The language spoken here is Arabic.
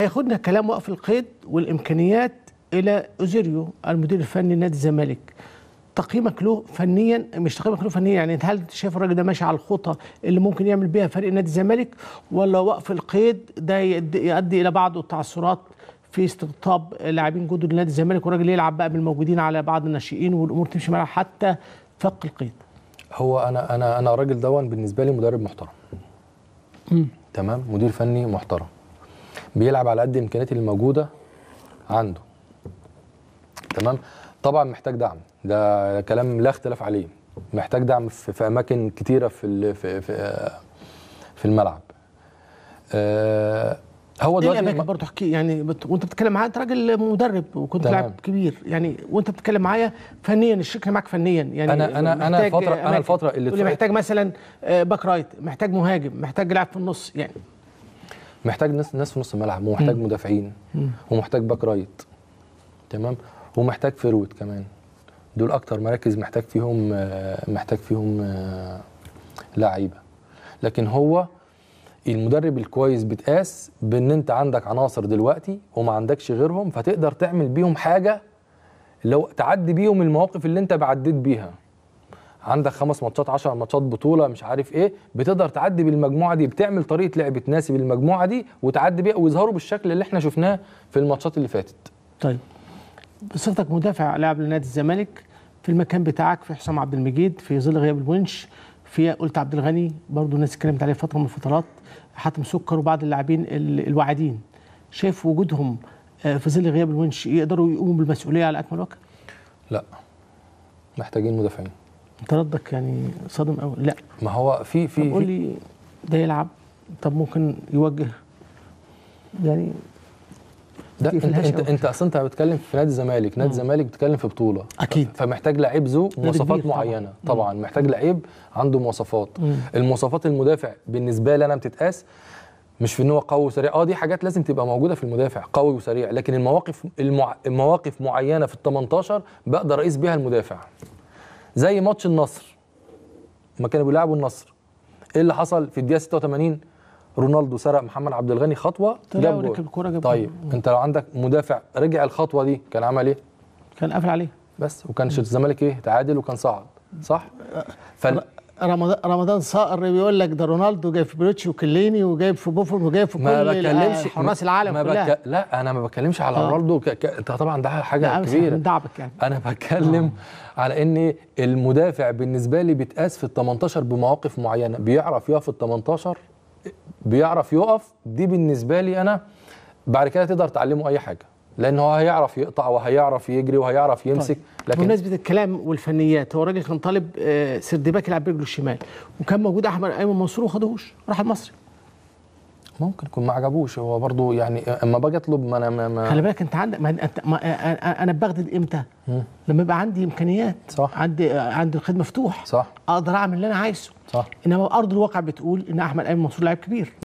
هياخدنا كلام وقف القيد والامكانيات الى اوزيريو المدير الفني لنادي الزمالك تقييمك له فنيا مش تقييمك له فنيا يعني هل شايف الراجل ده ماشي على الخطى اللي ممكن يعمل بيها فريق نادي الزمالك ولا وقف القيد ده يؤدي الى بعض التعثرات في استقطاب لاعبين جدد لنادي الزمالك والراجل يلعب بقى بالموجودين على بعض الناشئين والامور تمشي معاه حتى فك القيد هو انا انا انا الراجل دون بالنسبه لي مدرب محترم تمام مدير فني محترم بيلعب على قد الامكانيات اللي موجوده عنده تمام طبعا محتاج دعم ده كلام لا اختلاف عليه محتاج دعم في, في اماكن كتيره في في في, في الملعب آه هو إيه دلوقتي الاماكن برضه احكي يعني بت... وانت بتتكلم معايا انت راجل مدرب وكنت لاعب كبير يعني وانت بتتكلم معايا فنيا الشكل معاك فنيا يعني انا انا انا الفتره انا الفتره اللي, اللي محتاج مثلا آه، باك رايت محتاج مهاجم محتاج لاعب في النص يعني محتاج ناس ناس في نص الملعب ومحتاج مدافعين ومحتاج باك رايت تمام ومحتاج فيرويد كمان دول اكتر مراكز محتاج فيهم آه، محتاج فيهم آه، لعيبه لكن هو المدرب الكويس بتقاس بان انت عندك عناصر دلوقتي وما عندكش غيرهم فتقدر تعمل بيهم حاجه لو تعدي بيهم المواقف اللي انت بعديت بيها عندك خمس ماتشات 10 ماتشات بطوله مش عارف ايه بتقدر تعدي بالمجموعه دي بتعمل طريقه لعب تناسب المجموعه دي وتعدي بيها ويظهروا بالشكل اللي احنا شفناه في الماتشات اللي فاتت. طيب بصفتك مدافع لاعب لنادي الزمالك في المكان بتاعك في حسام عبد المجيد في ظل غياب الونش في قلت عبد الغني برضه الناس اتكلمت عليه فتره من الفترات حاتم سكر وبعض اللاعبين الواعدين شايف وجودهم آه، في ظل غياب الونش يقدروا يقوموا بالمسؤوليه على اكمل وجه؟ لا محتاجين مدافعين انت ردك يعني صادم قوي لا ما هو في في بيقول قول لي ده يلعب طب ممكن يوجه يعني ده انت انت, انت اصلا انت بتتكلم في نادي الزمالك نادي الزمالك بتتكلم في بطوله اكيد فمحتاج لعيب ذو مواصفات معينه طبعا, طبعاً مم. محتاج لعيب عنده مواصفات المواصفات المدافع بالنسبه لي انا بتتقاس مش في ان هو قوي وسريع اه دي حاجات لازم تبقى موجوده في المدافع قوي وسريع لكن المواقف المع... المواقف معينه في ال 18 بقدر اقيس بيها المدافع زي ماتش النصر لما كانوا بيلعبوا النصر ايه اللي حصل في الدقيقه 86 رونالدو سرق محمد عبد الغني خطوه جاب الكرة جاب طيب انت لو عندك مدافع رجع الخطوه دي كان عمل ايه كان قافل عليه بس وكان الزمالك ايه تعادل وكان صعد صح فال... رمضان صقر بيقول لك ده رونالدو جايب في بريتش وكليني وجايب في بوفون وجايب في ما كل بكلمش آه، حراس العالم ما كلها بك... لا انا ما بتكلمش على آه. رونالدو ك... ك... طبعا ده حاجه كبيره دعبك يعني. انا بتكلم آه. على ان المدافع بالنسبه لي بيتقاس في ال 18 بمواقف معينه بيعرف يقف في ال 18 بيعرف يقف دي بالنسبه لي انا بعد كده تقدر تعلمه اي حاجه لانه هيعرف يقطع وهيعرف يجري وهيعرف طيب، يمسك طيب. لكن بمناسبه الكلام والفنيات هو الراجل كان طالب آه، سردباك يلعب برجله الشمال وكان موجود احمد ايمن منصور وما خدهوش راح المصري ممكن يكون ما عجبوش هو برضه يعني اما باجي اطلب ما انا ما, ما خلي بالك انت عندك ما انت ما انا ببغدد امتى؟ لما يبقى عندي امكانيات صح عندي عندي الخيط مفتوح صح اقدر اعمل اللي انا عايزه صح انما ارض الواقع بتقول ان احمد ايمن منصور لاعب كبير